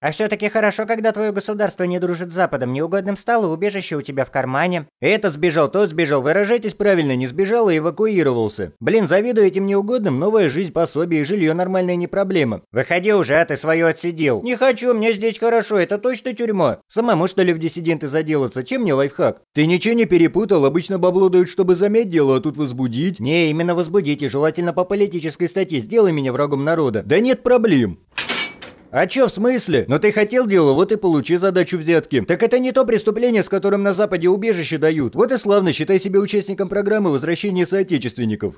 А все-таки хорошо, когда твое государство не дружит с Западом, неугодным стало, убежище у тебя в кармане. Это сбежал, то сбежал, выражайтесь правильно, не сбежал, а эвакуировался. Блин, завидую этим неугодным, новая жизнь, пособие и жилье нормальное не проблема. Выходи уже, а ты свое отсидел. Не хочу, мне здесь хорошо, это точно тюрьма. Самому что ли в диссиденты заделаться, чем мне лайфхак? Ты ничего не перепутал, обычно бабло дают, чтобы заметь дело, а тут возбудить. Не, именно возбудить и желательно по политической статье, сделай меня врагом народа. Да нет проблем. «А чё в смысле? Но ты хотел дело, вот и получи задачу взятки. Так это не то преступление, с которым на Западе убежище дают. Вот и славно, считай себя участником программы возвращения соотечественников».